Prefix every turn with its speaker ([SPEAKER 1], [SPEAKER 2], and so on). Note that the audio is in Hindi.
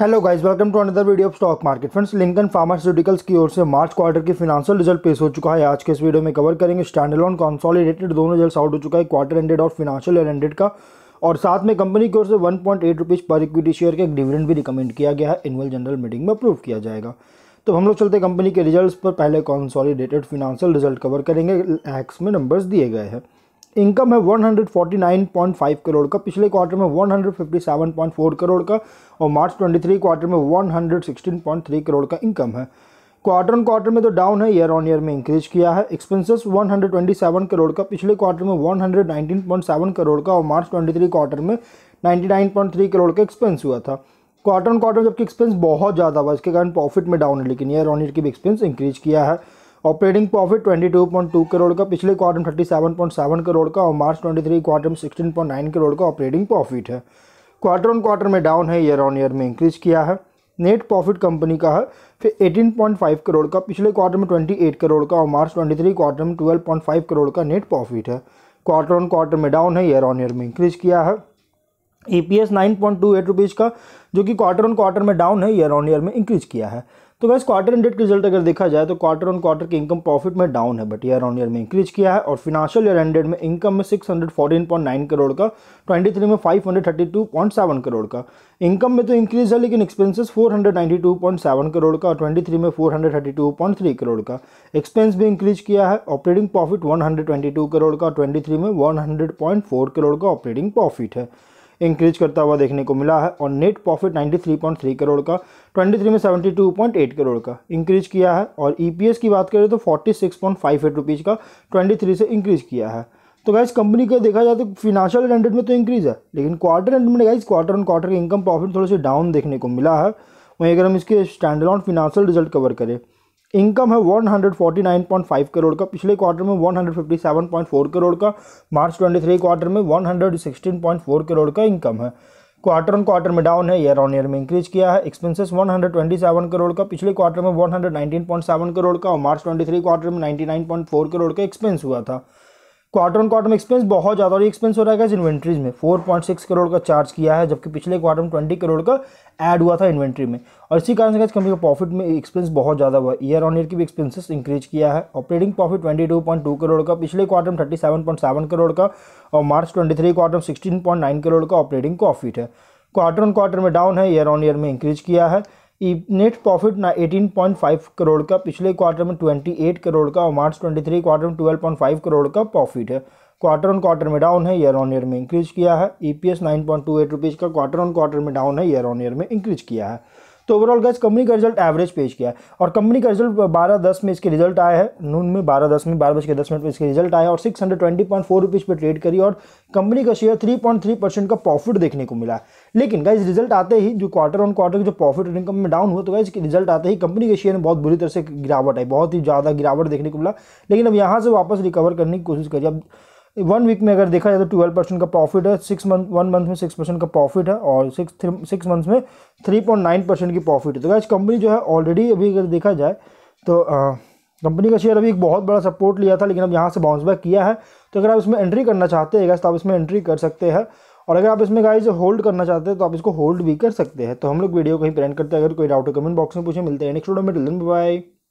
[SPEAKER 1] hello guys welcome to another video of stock market friends Lincoln pharmaceuticals की ओर से मार्च क्वार्टर की फिनांशियल रिजल्ट पेश हो चुका है आज के इस वीडियो में कवर करेंगे स्टैंड लॉन कॉन्सॉलिडेटेड दोनों रिजल्ट आउट हो चुका है क्वार्टर एंडेड और फिनांशियल ईयर एंडेड का और साथ में कंपनी की ओर से one point per equity share का एक डिविडेंड भी रिकमेंड किया गया है एनुअल जनरल मीटिंग में अप्रूव किया जाएगा तो हम लोग चलते कंपनी के रिजल्ट पर पहले कॉन्सॉलीडेटेड फिनेंशियल रिजल्ट कवर करेंगे एक्स में नंबर्स दिए गए हैं इनकम है 149.5 करोड़ का पिछले क्वार्टर में 157.4 करोड़ का और मार्च 23 क्वार्टर में 116.3 करोड़ का इनकम है क्वार्टर ऑन क्वार्टर में तो डाउन है ईयर ऑन ईयर में इंक्रीज किया है एक्सपेंसेस 127 करोड़ का पिछले क्वार्टर में 119.7 करोड़ का और मार्च 23 क्वार्टर में 99.3 करोड़ का एक्सपेंस हुआ था क्वार्टर ऑन क्वार्टर जबकि एक्सपेंस बहुत ज़्यादा हुआ इसके कारण प्रॉफिट में डाउन है लेकिन ईयर ऑन ईयर की भी एक्सपेंस इंक्रीज किया है ऑपरेटिंग प्रॉफिट 22.2 करोड़ का पिछले क्वार्टर में 37.7 करोड़ का और मार्च 23 क्वार्टर में 16.9 करोड़ का ऑपरेटिंग प्रॉफिट है क्वार्टर ऑन क्वार्टर में डाउन है ईयर ऑन ईयर में इंक्रीज किया है नेट प्रॉफिट कंपनी का है फिर 18.5 करोड़ का पिछले क्वार्टर में 28 करोड़ का और मार्च 23 क्वार्टर में 12.5 करोड़ का नेट प्रॉफिट है क्वार्टर ऑन क्वार्टर में डाउन है ईयर ऑन ईयर में इंक्रीज किया है E P S nine point two eight rupees का जो कि क्वार्टर ऑन क्वार्टर में डाउन है ईयर ऑन ईयर में इंक्रीज किया है तो वैसे क्वार्टर एंड के रिजल्ट अगर देखा जाए तो क्वार्टर ऑन क्वार्टर की इनकम प्रॉफिट में डाउन है बट ईयर ऑन ईयर में इंक्रीज किया है और फिनाशियल ईयर एंडेड में इनकम में नाइन करोड़ का 23 में 532.7 करोड़ का इनकम में तो इंक्रीज है लेकिन एक्सपेंसेस 492.7 करोड़ का और 23 में 432.3 करोड़ का एक्सपेंस भी इंक्रीज किया है ऑपरेटिंग प्रॉफिट 122 करोड़ का और 23 में 100.4 करोड़ का ऑपरेटिंग प्रॉफिट है इंक्रीज करता हुआ देखने को मिला है और नेट प्रॉफिट 93.3 करोड़ का 23 में 72.8 करोड़ का इंक्रीज किया है और ईपीएस e की बात करें तो 46.58 रुपीज़ का 23 से इंक्रीज किया है तो गाइज कंपनी का देखा जाए तो फिनाशियल रेंडेड में तो इंक्रीज़ है लेकिन क्वार्टर एंड में guys quarter end quarter income profit थोड़े से डाउन देखने को मिला है वहीं अगर हम इसके stand alone financial result cover करें इनकम है 149.5 करोड़ का पिछले क्वार्टर में 157.4 करोड़ का मार्च 23 क्वार्टर में 116.4 करोड़ का इनकम है क्वार्टर ऑन क्वार्टर में डाउन है ईयर ऑन ईयर में इंक्रीज किया है एक्सपेंसेस 127 करोड़ का पिछले क्वार्टर में 119.7 करोड़ का और मार्च 23 क्वार्टर में 99.4 करोड़ का एक्सपेंस हुआ था क्वार्टर ऑन क्वार्टर में एक्सपेंस बहुत ज़्यादा और एक्सपेंस हो रहा है इन्वेंट्रीज में 4.6 करोड़ का चार्ज किया है जबकि पिछले क्वार्टर में 20 करोड़ का ऐड हुआ था इन्वेंट्री में और इसी कारण से कंपनी का प्रॉफिट में एक्सपेंस बहुत ज़्यादा हुआ ईयर ऑन ईयर की भी एक्सपेंसेस इंक्रीज किया है ऑपरेटिंग प्रॉफिट ट्वेंटी करोड़ का पिछले क्वार्टर में थर्टी करोड़ का और मार्च ट्वेंटी क्वार्टर में सिक्सटीन करोड़ का ऑपरेटिंग प्रॉफिट है क्वार्टर ऑन क्वार्टर में डाउन है ईयर ऑन ईयर में इंक्रीज किया है नेट e, प्रॉफिट ना 18.5 करोड़ का पिछले क्वार्टर में 28 करोड़ का और मार्च 23 क्वार्टर में 12.5 करोड़ का प्रॉफिट है क्वार्टर ऑन क्वार्टर में डाउन है ईयर ऑन ईयर में इंक्रीज किया है E P S nine point two eight rupees का क्वार्टर ऑन क्वार्टर में डाउन है ईयर ऑन ईयर में इंक्रीज किया है तो ओवरऑल गैस कंपनी का रिजल्ट एवरेज पेश किया और कंपनी का रिजल्ट बारह दस में इसके रिजल्ट आया है नून में बारह दस में बारह बज के दस मिनट में इसके रिजल्ट आया और six hundred twenty point four rupees पर ट्रेड करी और कंपनी का share three point three percent का प्रॉफिट देखने को मिला लेकिन गाइज रिजल्ट आते ही जो क्वार्टर ऑन क्वार्टर जो प्रॉफिट इनकम में डाउन हुआ तो गाइज रिजल्ट आते ही कंपनी के शेयर में बहुत बुरी तरह से गिरावट आई बहुत ही ज़्यादा गिरावट देखने को मिला लेकिन अब यहाँ से वापस रिकवर करने की कोशिश करिए अब वन वीक में अगर देखा जाए तो ट्वेल्व परसेंट का प्रॉफिट है सिक्स मंथ वन मंथ में सिक्स परसेंट का प्रॉफिट है और सिक्स सिक्स मंथ में थ्री पॉइंट नाइन परसेंट की प्रॉफिट है तो गाइज कंपनी जो है ऑलरेडी अभी अगर देखा जाए तो कंपनी का शेयर अभी एक बहुत बड़ा सपोर्ट लिया था लेकिन अब यहाँ से बाउंस बैक किया है तो अगर आप इसमें एंट्री करना चाहते हैं तो आप इसमें एंट्री कर सकते हैं और अगर आप इसमें गाइज होल्ड करना चाहते हैं तो आप इसको होल्ड भी कर सकते हैं तो हम लोग वीडियो कहीं प्रेंट करते हैं अगर कोई डाउट कमेंट बॉक्स में पूछे मिलते हैं नेक्स्ट वीडियो में टिल बाय